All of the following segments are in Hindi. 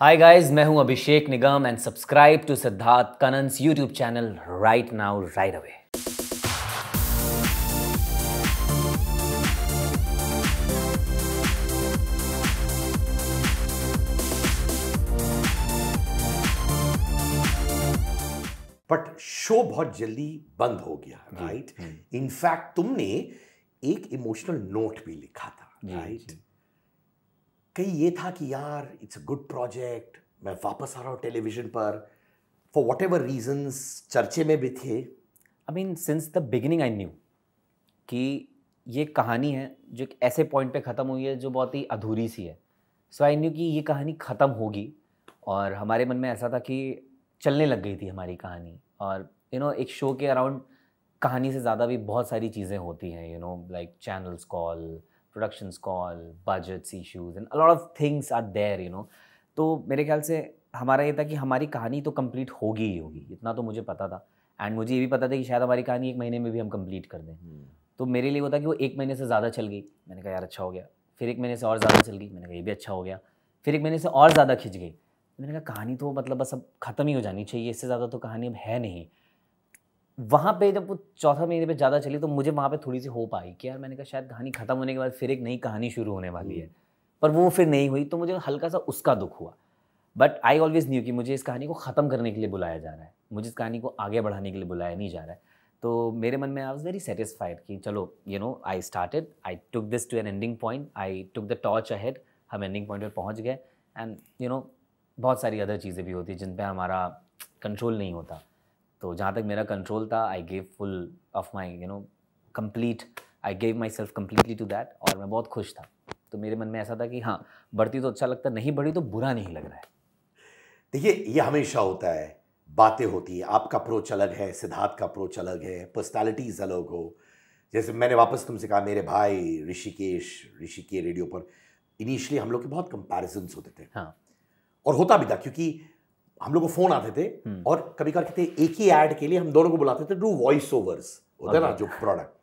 हाय गाइस मैं हूं Abhishek Nigam and subscribe to Siddharth Kannan's YouTube channel right now right away but show बहुत जल्दी बंद हो गया राइट इनफैक्ट हम्म। तुमने एक इमोशनल नोट भी लिखा था राइट कहीं ये था कि यार इट्स अ गुड प्रोजेक्ट मैं वापस आ रहा हूँ टेलीविजन पर फॉर वॉट एवर रीजन्स चर्चे में भी थे I mean since the beginning I knew कि ये कहानी है जो एक ऐसे पॉइंट पे ख़त्म हुई है जो बहुत ही अधूरी सी है सो आई न्यू कि ये कहानी ख़त्म होगी और हमारे मन में ऐसा था कि चलने लग गई थी हमारी कहानी और यू you नो know, एक शो के अराउंड कहानी से ज़्यादा भी बहुत सारी चीज़ें होती हैं you know like channels call production call budgets issues and a lot of things are there you know तो मेरे ख्याल से हमारा ये था कि हमारी कहानी तो कंप्लीट होगी ही होगी इतना तो मुझे पता था एंड मुझे ये भी पता था कि शायद हमारी कहानी एक महीने में भी हम कंप्लीट कर दें हम्म। तो मेरे लिए वो था कि वो एक महीने से ज़्यादा चल गई मैंने कहा यार अच्छा हो गया फिर एक महीने से और ज़्यादा चल गई मैंने कहा ये भी अच्छा हो गया फिर एक महीने से और ज़्यादा खिंच गई मैंने कहा कहानी तो मतलब बस अब ख़त्म ही हो जानी चाहिए इससे ज़्यादा तो कहानी अब है नहीं वहाँ पे जब वो चौथा महीने पे ज़्यादा चली तो मुझे वहाँ पे थोड़ी सी होप आई कि यार मैंने कहा शायद कहानी ख़त्म होने के बाद फिर एक नई कहानी शुरू होने वाली है हम्म। पर वो फिर नहीं हुई तो मुझे हल्का सा उसका दुख हुआ बट आई ऑलवेज न्यू कि मुझे इस कहानी को ख़त्म करने के लिए बुलाया जा रहा है मुझे इस कहानी को आगे बढ़ाने के लिए बुलाया नहीं जा रहा है तो मेरे मन में आई वॉज वेरी सेटिस्फाइड कि चलो you know I started I took this to an ending point I took the torch ahead हम एंडिंग पॉइंट पर पहुँच गए एंड यू नो बहुत सारी अदर चीज़ें भी होती हैं जिन पर हमारा कंट्रोल नहीं होता तो जहाँ तक मेरा कंट्रोल था I gave full of my you know complete I gave myself completely to that और मैं बहुत खुश था तो मेरे मन में ऐसा था कि हाँ बढ़ती तो अच्छा लगता नहीं बढ़ी तो बुरा नहीं लग रहा है देखिए ये हमेशा होता है बातें होती हैं आपका अप्रोच अलग है सिद्धार्थ का अप्रोच अलग है पर्सनैलिटीज़ अलग हो जैसे मैंने वापस तुमसे कहा मेरे भाई ऋषिकेश ऋषि के रेडियो पर इनिशियली हम लोग के बहुत कंपेरिजन्स होते थे हाँ और होता भी था क्योंकि हम लोग को फोन आते थे हम्म। और कभी कभी कहते एक ही एड के लिए हम दोनों को बुलाते थे टू वॉइस ओवर्स होता ना जो प्रोडक्ट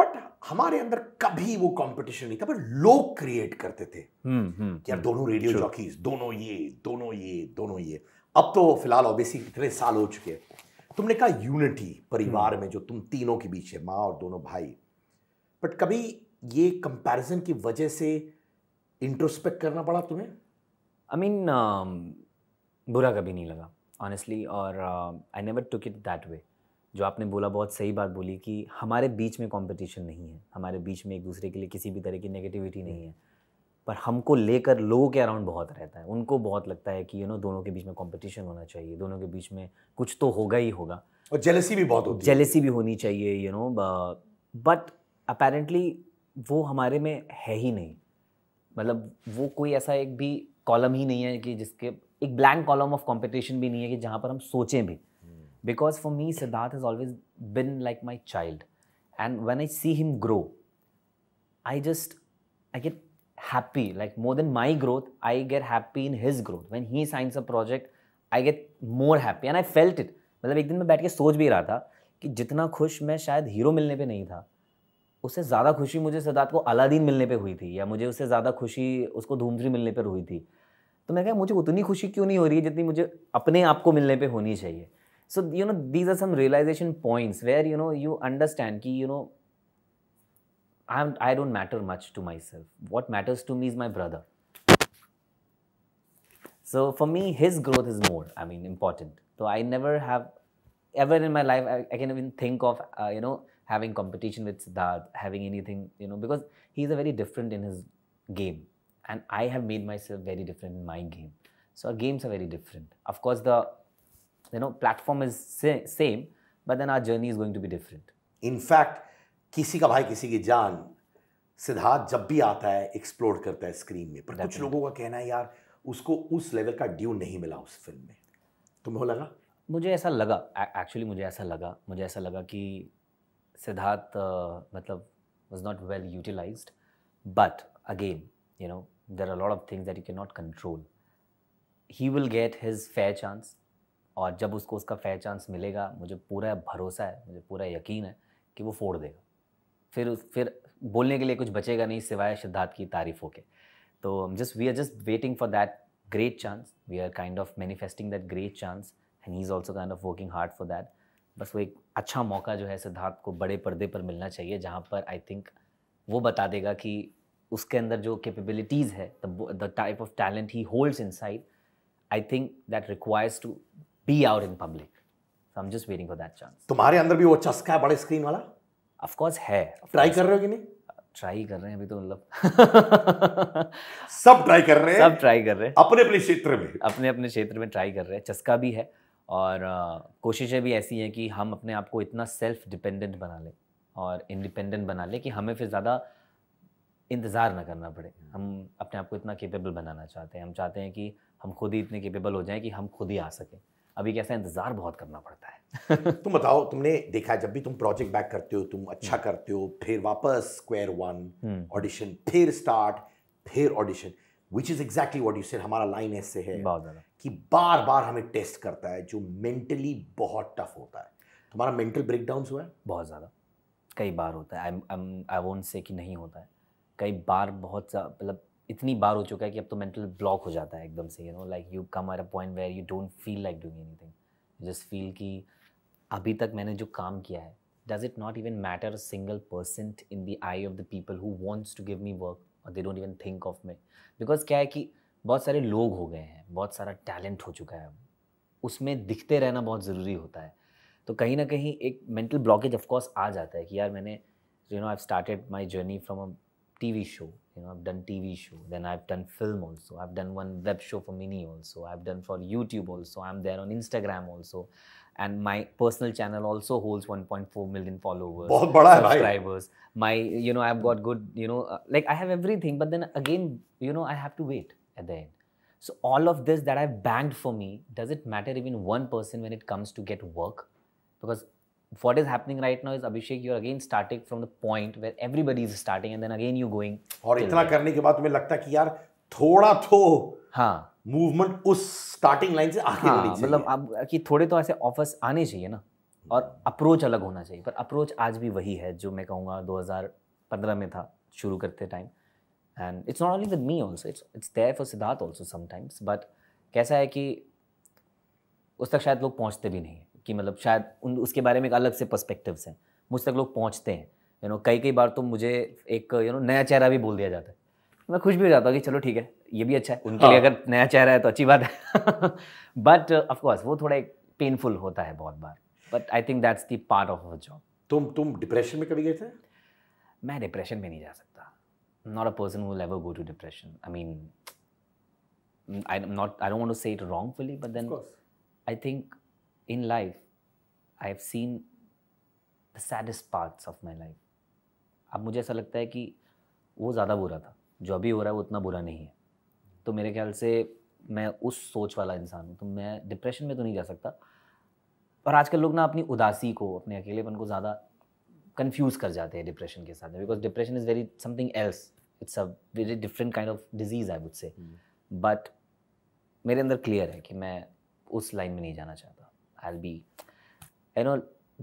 बट हमारे अंदर कभी वो कंपटीशन नहीं था बट लोग क्रिएट करते थे हम्म, हम्म, कि यार दोनों रेडियो जॉकीज दोनों ये दोनों ये दोनों ये अब तो फिलहाल ऑब्वियसली इतने साल हो चुके हैं तुमने कहा यूनिटी परिवार में जो तुम तीनों के बीच है माँ और दोनों भाई बट कभी ये कंपैरिजन की वजह से इंट्रोस्पेक्ट करना पड़ा तुम्हें I I mean mean, uh... बुरा कभी नहीं लगा ऑनेस्टली और I never took it that way जो आपने बोला बहुत सही बात बोली कि हमारे बीच में कंपटीशन नहीं है हमारे बीच में एक दूसरे के लिए किसी भी तरह की नेगेटिविटी नहीं है पर हमको लेकर लोगों के अराउंड बहुत रहता है उनको बहुत लगता है कि यू you नो know, दोनों के बीच में कंपटीशन होना चाहिए दोनों के बीच में कुछ तो होगा ही होगा और जेलसी भी बहुत होती जेलसी भी होनी चाहिए यू नो बट अपेरेंटली वो हमारे में है ही नहीं मतलब वो कोई ऐसा एक भी कॉलम ही नहीं है कि जिसके एक ब्लैंक कॉलम ऑफ कॉम्पिटिशन भी नहीं है कि जहाँ पर हम सोचें भी because for me Siddharth has always been like my child and when I see him grow I just I get happy like more than my growth I get happy in his growth when he signs a project I get more happy and I felt it मतलब एक दिन मैं बैठ के सोच भी रहा था कि जितना खुश मैं शायद हीरो मिलने पे नहीं था उससे ज़्यादा खुशी मुझे सिद्धार्थ को अलादीन मिलने पे हुई थी या मुझे उससे ज़्यादा खुशी उसको धूमधरी मिलने पर हुई थी तो मैंने कहा मुझे उतनी खुशी क्यों नहीं हो रही है जितनी मुझे अपने आप को मिलने पर होनी चाहिए so you know these are some realisation points where you know you understand कि you know I I don't matter much to myself what matters to me is my brother so for me his growth is more I mean important तो I never have ever in my life I can even think of you know having competition with Siddharth having anything you know because he is a very different in his game and I have made myself very different in my game. So our games are very different. Of course, the you know platform is sa- same, but then our journey is going to be different. In fact, किसी का भाई किसी की जान सिद्धार्थ जब भी आता है एक्सप्लोर करता है स्क्रीन में पर कुछ लोगों का कहना है यार उसको उस लेवल का ड्यू नहीं मिला उस फिल्म में तुम्हें लगा मुझे ऐसा लगा एक्चुअली मुझे ऐसा लगा मुझे ऐसा लगा कि सिद्धार्थ uh, मतलब was not well utilise but again you know there are a lot of things that you cannot control he will get his fair chance और जब उसको उसका फेयर चांस मिलेगा मुझे पूरा भरोसा है मुझे पूरा यकीन है कि वो फोड़ देगा फिर उस फिर बोलने के लिए कुछ बचेगा नहीं सिवाय सिद्धार्थ की तारीफ़ हो के तो just we are just waiting for that great chance we are kind of manifesting that great chance and he is also kind of working hard for that बस वो एक अच्छा मौका जो है सिद्धार्थ को बड़े पर्दे पर मिलना चाहिए जहाँ पर आई थिंक वो बता देगा कि उसके अंदर जो कैपेबिलिटीज़ है the type of talent he holds inside I think that requires to be out in public so I am just waiting for that chance तुम्हारे अंदर भी वो चस्का है बड़े स्क्रीन वाला ऑफ कोर्स है ट्राई कर रहे हो कि नहीं ट्राई कर रहे हैं अभी तो मतलब सब ट्राई कर रहे हैं सब ट्राई कर रहे हैं अपने अपने क्षेत्र में अपने अपने क्षेत्र में ट्राई कर रहे हैं चस्का भी है और कोशिशें भी ऐसी हैं कि हम अपने आप को इतना सेल्फ डिपेंडेंट बना लें और इंडिपेंडेंट बना लें कि हमें फिर ज़्यादा इंतज़ार ना करना पड़े हम अपने आप को इतना केपेबल बनाना चाहते हैं हम चाहते हैं कि हम खुद ही इतने केपेबल हो जाएं कि हम खुद ही आ सकें अभी कैसा इंतज़ार बहुत करना पड़ता है तुम बताओ तुमने देखा जब भी तुम प्रोजेक्ट बैक करते हो तुम अच्छा हम्म। करते हो फिर वापस स्क्वायर वन ऑडिशन फिर स्टार्ट फिर audition which is exactly what you say हमारा लाइन ऐसे है कि बार बार हमें टेस्ट करता है जो मेंटली बहुत टफ होता है तुम्हारा मेंटल ब्रेकडाउन हुआ है बहुत ज़्यादा कई बार होता है आई आई से कि नहीं होता है कई बार बहुत मतलब इतनी बार हो चुका है कि अब तो मेंटल ब्लॉक हो जाता है एकदम से you know like you come are a point where you don't feel like doing anything just feel कि अभी तक मैंने जो काम किया है does it not even matter single person in the eye of the people who wants to give me work और they don't even think of me because क्या है कि बहुत सारे लोग हो गए हैं बहुत सारा टैलेंट हो चुका है उसमें दिखते रहना बहुत ज़रूरी होता है तो कहीं ना कहीं एक मेंटल ब्लॉकेज ऑफकोर्स आ जाता है कि यार मैंने you know I started my journey from a TV show. You know, I've done TV show. Then I've done film also. I've done one web show for Mini also. I've done for YouTube also. I'm there on Instagram also. And my personal channel also holds 1.4 million followers, subscribers. My, you know, I've got good, you know, uh, like I have everything. But then again, you know, I have to wait at the end. So all of this that I've banked for me, does it matter even one person when it comes to get work? Because what is happening right now is Abhishek, you are again starting from the point where everybody is starting and then again you going. aur itna there. karne ke baad tumhe lagta ki yaar thoda तो ha मूवमेंट उस स्टार्टिंग लाइन से आगे हाँ, मतलब अब कि थोड़े तो ऐसे ऑफर्स आने चाहिए ना और अप्रोच अलग होना चाहिए पर अप्रोच आज भी वही है जो मैं कहूँगा 2015 में था शुरू करते time and it's not only with me also it's it's there for Siddharth also sometimes but कैसा है कि उस तक शायद लोग पहुँचते भी नहीं कि मतलब शायद उन उसके बारे में एक अलग से पर्सपेक्टिव्स हैं मुझ तक लोग पहुँचते हैं यू नो कई कई बार तो मुझे एक यू नो नया चेहरा भी बोल दिया जाता है मैं खुश भी हो जाता हूँ कि चलो ठीक है ये भी अच्छा है उनके लिए हाँ। अगर नया चेहरा है तो अच्छी बात है बट ऑफकोर्स वो थोड़ा एक पेनफुल होता है बहुत बार but I think that's the part of our job तुम तुम डिप्रेशन में कभी गए थे मैं डिप्रेशन में नहीं जा सकता not a person who ever go to depression I mean I not I don't want to say it wrongfully but then I think in life, I have seen the saddest parts of my life अब मुझे ऐसा लगता है कि वो ज़्यादा बुरा था जो अभी हो रहा है वो उतना बुरा नहीं है तो मेरे ख्याल से मैं उस सोच वाला इंसान हूँ तो मैं डिप्रेशन में तो नहीं जा सकता और आजकल लोग ना अपनी उदासी को अपने अकेलेपन को ज़्यादा कन्फ्यूज़ कर जाते हैं डिप्रेशन के साथ में because depression is very something else it's a very different kind of disease I would say but मेरे अंदर क्लियर है कि मैं उस लाइन में नहीं जाना चाहता आई बी यू नो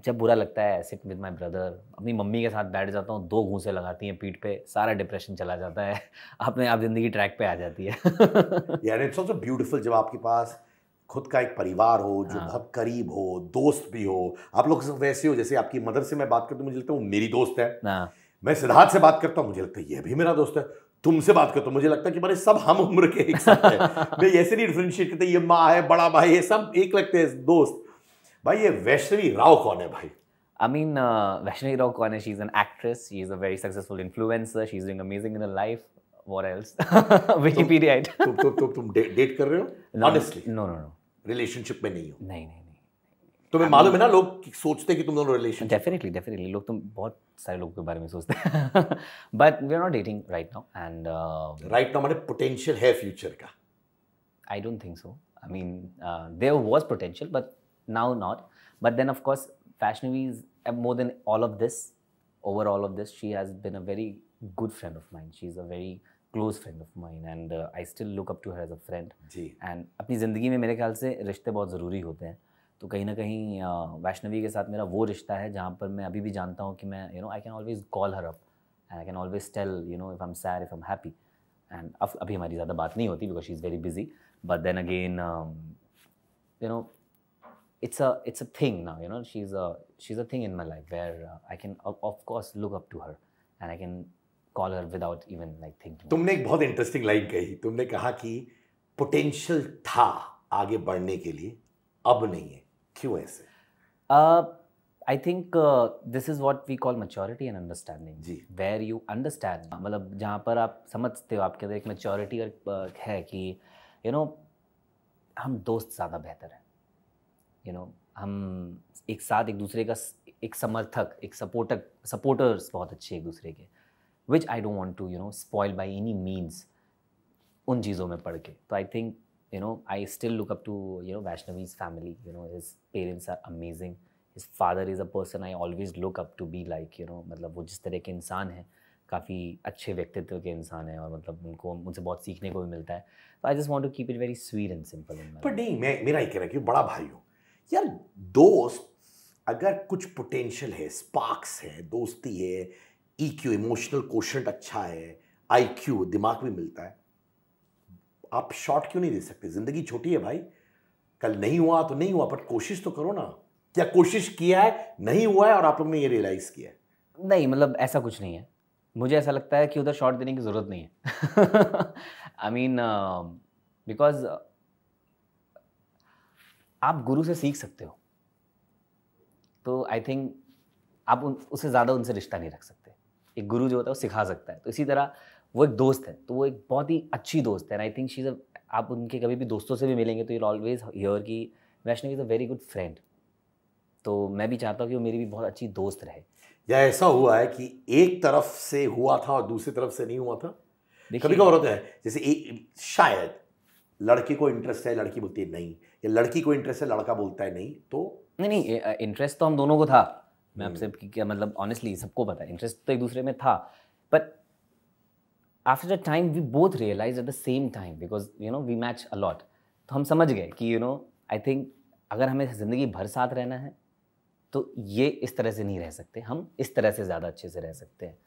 जब बुरा लगता है सिट विद माई ब्रदर अपनी मम्मी के साथ बैठ जाता हूँ दो घूसे लगाती हैं पीठ पे सारा डिप्रेशन चला जाता है अपने आप जिंदगी ट्रैक पे आ जाती है यार इट्स ऑल्सो ब्यूटीफुल जब आपके पास खुद का एक परिवार हो जो हाँ। बहुत करीब हो दोस्त भी हो आप लोग वैसे हो जैसे आपकी मदर से मैं बात करता हूँ मुझे लगता है वो मेरी दोस्त है हाँ। मैं सिद्धार्थ से बात करता हूँ मुझे लगता है ये भी मेरा दोस्त है तुमसे बात करता हूँ मुझे लगता है कि मेरे सब हम उम्र के एक साथ हैं मैं ऐसे नहीं डिफ्रेंशिएट करते ये माँ है बड़ा भाई ये सब एक लगते हैं दोस्त भाई ये वैष्णवी राव कौन है भाई I mean Vaishnavi I mean, uh, Vaishnavi Rao Khanna, she's an actress. She's a very successful influencer. She's doing amazing in her life. What else? Wikipedia. तुम तुम तुम तुम डेट कर रहे हो? Honestly no no no relationship में नहीं हो. नहीं नहीं तुम्हें मालूम है ना लोग सोचते हैं कि तुम दोनों रिलेशन डेफिनेटली डेफिनेटली लोग तुम तो बहुत सारे लोगों के बारे में सोचते हैं but we are not dating right now and right now मतलब पोटेंशियल है फ्यूचर का I don't think so I mean there was potential but now not but then of course Vaishnavi is uh, more than all of this over all of this she has been a very good friend of mine she's a very close friend of mine and I still look up to her as a friend and अपनी ज़िंदगी में मेरे ख्याल से रिश्ते बहुत ज़रूरी होते हैं तो कहीं ना कहीं वैष्णवी के साथ मेरा वो रिश्ता है जहाँ पर मैं अभी भी जानता हूँ कि मैं you know I can always call her up and I can always tell you know if I am sad if I am happy and अभी हमारी ज़्यादा बात नहीं होती because she is very busy but then again you know it's a it's a thing now. You know, she's a she's a thing in my life where uh, I can of, of course look up to her, and I can call her without even like thinking. तुमने एक बहुत इंटरेस्टिंग लाइन कही तुमने कहा कि पोटेंशियल था आगे बढ़ने के लिए अब नहीं है क्यों ऐसे I think this is what we call maturity and understanding where you understand मतलब जहाँ पर आप समझते हो आपके अंदर एक मच्योरिटी uh, है कि यू you नो know, हम दोस्त ज़्यादा बेहतर हैं यू नो हम एक साथ एक दूसरे का एक समर्थक एक सपोर्टक सपोर्टर्स बहुत अच्छे एक दूसरे के which I don't want to you know spoil by any means उन चीज़ों में पढ़ के तो I think you know I still look up to you know Vaishnavi's family you know his parents are amazing his father is a person I always look up to be like you know मतलब वो जिस तरह के इंसान हैं काफ़ी अच्छे व्यक्तित्व के इंसान हैं और मतलब उनको उनसे बहुत सीखने को भी मिलता है तो I just want to keep it very sweet and simple but नहीं मैं मेरा ही कह रहा कि बड़ा भाई हूँ यार दोस्त अगर कुछ पोटेंशियल है स्पार्क्स है दोस्ती है ई क्यू इमोशनल क्वेश्चन अच्छा है आई क्यू दिमाग भी मिलता है आप शॉर्ट क्यों नहीं दे सकते ज़िंदगी छोटी है भाई कल नहीं हुआ तो नहीं हुआ बट कोशिश तो करो ना क्या कोशिश किया है नहीं हुआ है और आप लोग ने ये रियलाइज़ किया है नहीं मतलब ऐसा कुछ नहीं है मुझे ऐसा लगता है कि उधर शॉर्ट देने की ज़रूरत नहीं है आई मीन बिकॉज आप गुरु से सीख सकते हो तो आई थिंक आप उन उससे ज़्यादा उनसे रिश्ता नहीं रख सकते एक गुरु जो होता है वो सिखा सकता है तो इसी तरह वो एक दोस्त है तो वो एक बहुत ही अच्छी दोस्त है आई थिंक शी इज़ आप उनके कभी भी दोस्तों से भी मिलेंगे तो यू ऑलवेज हियर कि Vaishnav is a very good friend तो मैं भी चाहता हूँ कि वो मेरी भी बहुत अच्छी दोस्त रहे या ऐसा हुआ है कि एक तरफ से हुआ था और दूसरी तरफ से नहीं हुआ था कभी कभार होता है जैसे एक शायद लड़के को इंटरेस्ट है लड़की बोलती है नहीं या लड़की को इंटरेस्ट है लड़का बोलता है नहीं तो नहीं नहीं इंटरेस्ट तो हम दोनों को था मैं हम्म। आपसे क्या मतलब ऑनेस्टली सबको पता है इंटरेस्ट तो एक दूसरे में था but after the time we both realise at the same time because you know we match a lot तो हम समझ गए कि यू नो आई थिंक अगर हमें ज़िंदगी भर साथ रहना है तो ये इस तरह से नहीं रह सकते हम इस तरह से ज़्यादा अच्छे से रह सकते हैं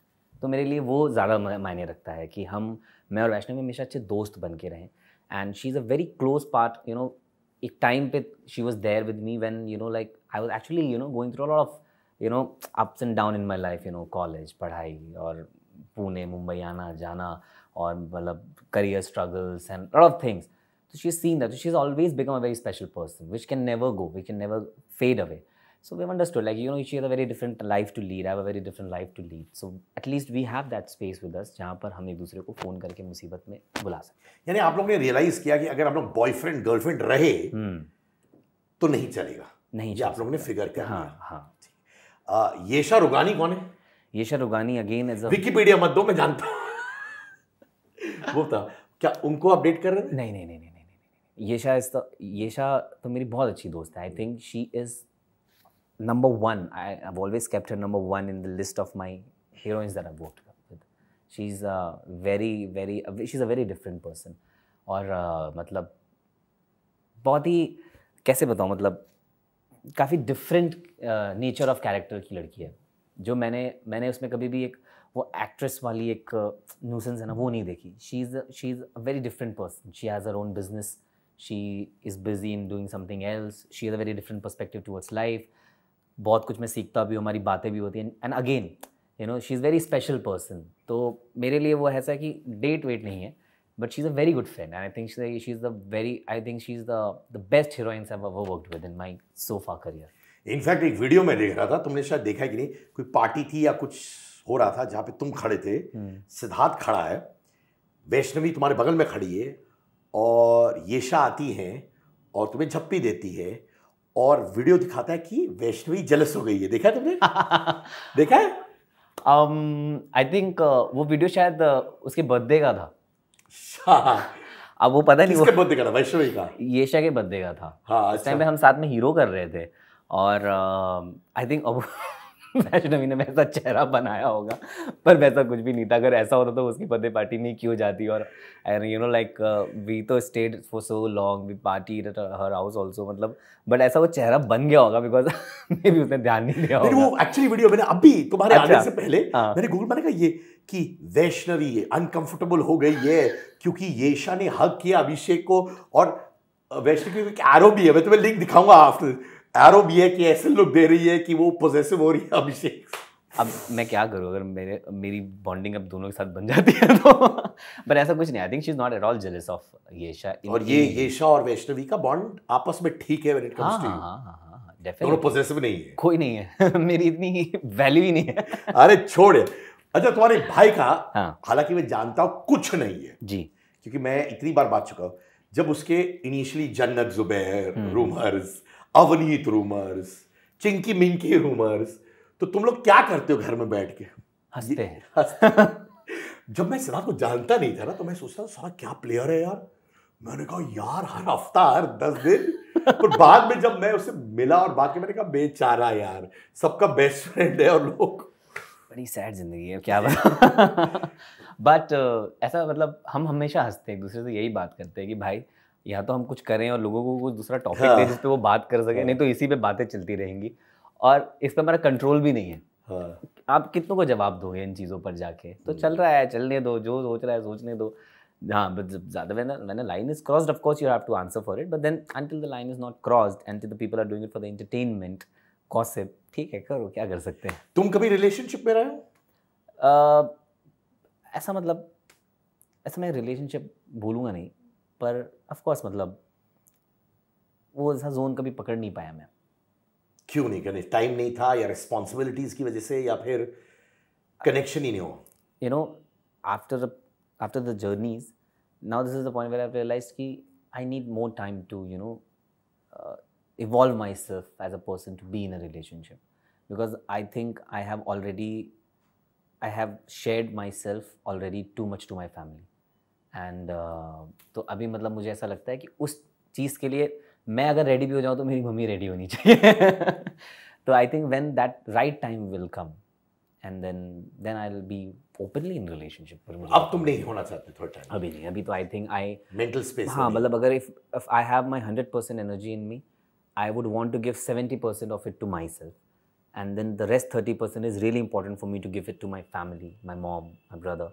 तो मेरे लिए वो ज़्यादा मायने रखता है कि हम मैं और वैष्णव हमेशा अच्छे दोस्त बन के रहें and she's a very close part you know it time with she was there with me when you know like i was actually you know going through a lot of you know ups and down in my life you know college padhai or pune mumbai ana jana or career struggles and a lot of things so she's seen that so she's always become a very special person which can never go which can never fade away So we've understood, like, you know, she has a very different life to lead. I have a very different life to lead. So at least we have that space with us जहाँ पर हम एक दूसरे को फ़ोन करके मुसीबत में बुला सकते हैं यानी आप लोग ने रियलाइज़ किया कि अगर आप लोग बॉयफ्रेंड गर्लफ्रेंड रहे हम्म। तो नहीं चलेगा नहीं ये आप लोग ने फिगर किया हाँ हाँ येशा रुगानी कौन है Yesha Rugani again as Wikipedia मत दो मैं जानता हूँ वो था क्या उनको अपडेट कर रहे हैं नहीं नहीं नहीं नहीं नहीं येशा इज द येशा तो मेरी बहुत अच्छी दोस्त है I think she is number one. I, have always kept her number one in the list of my heroines that I've worked with. She's a very, very, she's a very different person. और uh, मतलब बहुत ही कैसे बताऊँ मतलब काफ़ी डिफरेंट नेचर ऑफ कैरेक्टर की लड़की है जो मैंने मैंने उसमें कभी भी एक वो एक्ट्रेस वाली एक न्यूसेंस uh, है ना वो नहीं देखी she is she is a very different person she has her own business she is busy in doing something else she is a very different perspective towards life बहुत कुछ मैं सीखता भी हूँ हमारी बातें भी होती हैं and again you know she is very special person तो मेरे लिए वो ऐसा है कि डेट वेट नहीं है but she is a very good friend and I think she is the very I think she is the the best heroines worked with in my so far career in fact एक वीडियो में देख रहा था तुमने शायद देखा कि नहीं कोई पार्टी थी या कुछ हो रहा था जहाँ पे तुम खड़े थे हम्म। सिद्धार्थ खड़ा है वैष्णवी तुम्हारे बगल में खड़ी है और येशा आती हैं और तुम्हें झप्पी देती है और वीडियो दिखाता है कि वैष्णवी जलस हो गई है देखा तुमने देखा आई थिंक um, uh, वो वीडियो शायद uh, उसके बर्थडे का था अच्छा। अब वो पता नहीं वो बर्थडे का था वैष्णवी का येशा के बर्थडे का था हाँ, अच्छा। टाइम में हम साथ में हीरो कर रहे थे और आई um, थिंक वैष्णवी ने वैसा चेहरा बनाया होगा पर वैसा कुछ भी नहीं था अगर ऐसा होता तो उसकी बर्थडे पार्टी नहीं क्यों जाती और and you know like we तो stayed for so long we party her house also मतलब बट ऐसा वो चेहरा बन गया होगा बिकॉज मे भी उसने ध्यान नहीं दिया होगा वो एक्चुअली वीडियो मैंने अभी तुम्हारे अच्छा, आने से पहले हाँ. मैंने गूगल मैंने कहा ये कि वैष्णवी ये अनकंफर्टेबल हो गई है क्योंकि येशा ने हक किया अभिषेक को और uh, वैष्णवी एरो भी है मैं तुम्हें लिंक दिखाऊंगा आफ्टर आरोप ये कि ऐसे लोग दे रही है कि वो पोजेसिव हो रही है अभिषेक अब मैं क्या करूँ अगर मेरे मेरी बॉन्डिंग अब दोनों के साथ बन जाती है तो बट ऐसा कुछ नहीं I think she is not at all jealous of Yesha और ये येशा और वैष्णवी का बॉन्ड आपस में ठीक है व्हेन इट कम्स टू हां हां हां नहीं है कोई नहीं है मेरी इतनी वैल्यू ही नहीं है अरे छोड़ अच्छा तुम्हारे भाई का हाँ. हालांकि मैं जानता हूँ कुछ नहीं है जी क्योंकि मैं इतनी बार बात चुका हूँ जब उसके initially Jannat Zubair rumours hmm. Avneet rumours Chinki Minki rumours तो तुम लोग क्या करते हो घर में बैठ के हंसते हैं जब मैं सिरा को जानता नहीं था ना तो मैं सोचता था सारा क्या प्लेयर है यार मैंने कहा यार हर हफ्ता हर दस दिन पर बाद में जब मैं उसे मिला और बाकी मैंने कहा बेचारा यार सबका बेस्ट फ्रेंड है और लोग बड़ी सैड जिंदगी है क्या बट uh, ऐसा मतलब हम हमेशा हंसते हैं दूसरे से यही बात करते हैं कि भाई या तो हम कुछ करें और लोगों को कुछ दूसरा टॉपिक हाँ। दें जिस पर वो बात कर सके हाँ। नहीं तो इसी पे बातें चलती रहेंगी और इस पर हमारा कंट्रोल भी नहीं है हाँ। आप कितनों को जवाब दोगे इन चीज़ों पर जाके तो हम्म। चल रहा है चलने दो जो सोच रहा है सोचने दो हाँ बट ज़्यादा मैंने मैंने line is crossed of course you have to answer for it but then until the line is not crossed and the people are doing it for the entertainment gossip ठीक है करो क्या कर सकते हैं तुम कभी रिलेशनशिप में रहे हो ऐसा मतलब ऐसा मैं रिलेशनशिप भूलूंगा नहीं पर ऑफकोर्स मतलब वो ऐसा जोन कभी पकड़ नहीं पाया मैं क्यों नहीं करने टाइम नहीं था या रिस्पॉन्सिबिलिटीज़ की वजह से या फिर कनेक्शन ही नहीं हो you know after after the journeys now this is the point I realise कि I need more time to you know evolve self as a person to be in a relationship because I think I have already I have shared myself already too much to my family and uh, तो अभी मतलब मुझे ऐसा लगता है कि उस चीज़ के लिए मैं अगर रेडी भी हो जाऊँ तो मेरी मम्मी रेडी होनी चाहिए तो I think when that right time will come and then then I will be openly in relationship अब तुम नहीं होना चाहते थोड़ा टाइम अभी नहीं अभी तो I think I mental space हाँ मतलब अगर if if I have my hundred percent energy in me I would want to give seventy percent of it to myself and then the rest thirty percent is really important for me to give it to my family my mom my brother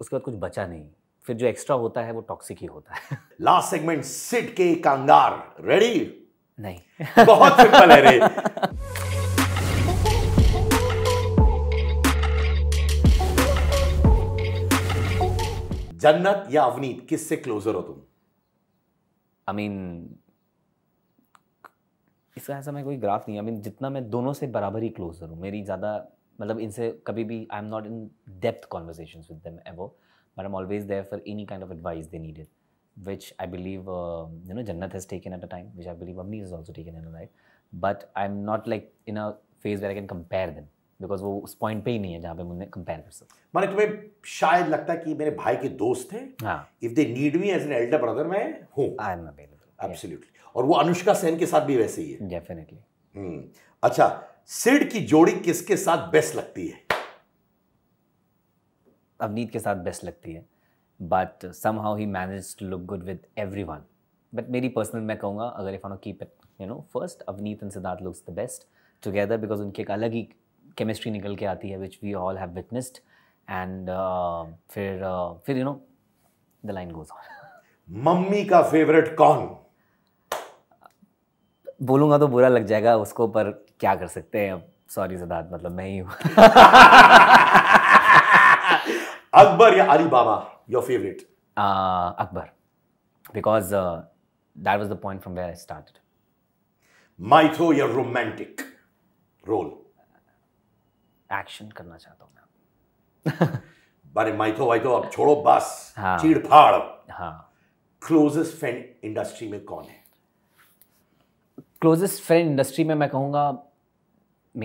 उसके बाद कुछ बचा नहीं फिर जो एक्स्ट्रा होता है वो टॉक्सिक ही होता है लास्ट सेगमेंट सिट के कांगार रेडी नहीं बहुत सिंपल है रे जन्नत या अवनीत किससे क्लोजर हो तुम आई मीन इसका ऐसा मैं कोई ग्राफ नहीं आई मीन जितना मैं दोनों से बराबर ही क्लोजर हूँ मेरी ज़्यादा मतलब इनसे कभी भी I am not in depth conversation with एवो but I'm always there for any kind of advice they needed, which I believe uh, you know Jannat has taken at a time, which I believe Avni has also taken in her life. But I'm not like in a phase where I can compare them because वो उस पॉइंट पे ही नहीं है जहाँ पे मुझे कंपेयर कर सकते माने तुम्हें शायद लगता है कि मेरे भाई के दोस्त हैं हाँ if they need me as an elder brother मैं हूँ आई एम अवेलेबल एब्सोल्युटली और वो अनुष्का सेन के साथ भी वैसे ही है डेफिनेटली अच्छा सिड की जोड़ी किसके साथ बेस्ट लगती है अवनीत के साथ बेस्ट लगती है but somehow he manage to look good with everyone but मेरी पर्सनल मैं कहूँगा अगर if no keep it you know first Avneet and Siddharth looks the best together because उनकी एक अलग ही केमिस्ट्री निकल के आती है which we all have witnessed and फिर uh, फिर you know the line goes on mummy का फेवरेट कौन बोलूँगा तो बुरा लग जाएगा उसको पर क्या कर सकते हैं अब सॉरी सिद्धार्थ मतलब मैं ही हूँ अकबर या Ali Baba your favourite Akbar because that was the point from where I started mytho या रोमांटिक रोल एक्शन करना चाहता हूँ मैं बारे माइथो वाइथो अब छोड़ो बस हाँ चीड़ फाड़ हाँ क्लोजेस्ट फ्रेंड इंडस्ट्री में कौन है क्लोजेस्ट फ्रेंड इंडस्ट्री में मैं कहूंगा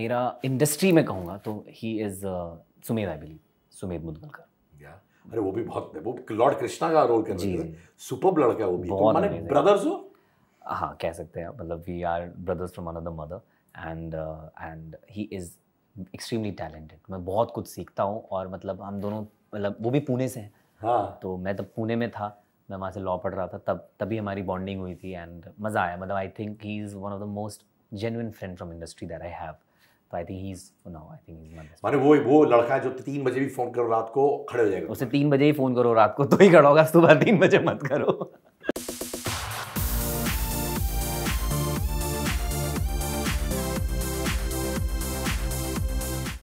मेरा इंडस्ट्री में कहूंगा तो he is Sumedh I believe Sumedh Mudgalkar अरे वो भी बहुत वो लॉर्ड कृष्णा का रोल कर हैं सुपर लड़का वो भी तो माने ब्रदर्स हो हाँ कह सकते हैं मतलब we are brothers from another mother and and he is extremely talented मैं बहुत कुछ सीखता हूँ और मतलब हम दोनों मतलब वो भी पुणे से हैं हाँ तो मैं तब पुणे में था मैं वहाँ से लॉ पढ़ रहा था तब तभी हमारी बॉन्डिंग हुई थी एंड मज़ा आया मतलब I think he is one of the most genuine friend from industry that I have तो I think he is no I think is अरे वो वो लड़का है जो तीन बजे भी फोन करो रात को खड़े हो जाएगा उसे तीन बजे ही फोन करो रात को तो ही खड़ा होगा सुबह तीन बजे मत करो